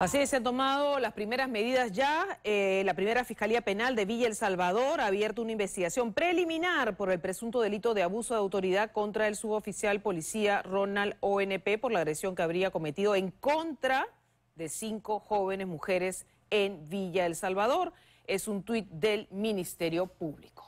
Así se han tomado las primeras medidas ya. Eh, la primera Fiscalía Penal de Villa El Salvador ha abierto una investigación preliminar por el presunto delito de abuso de autoridad contra el suboficial policía Ronald ONP por la agresión que habría cometido en contra de cinco jóvenes mujeres en Villa El Salvador. Es un tuit del Ministerio Público.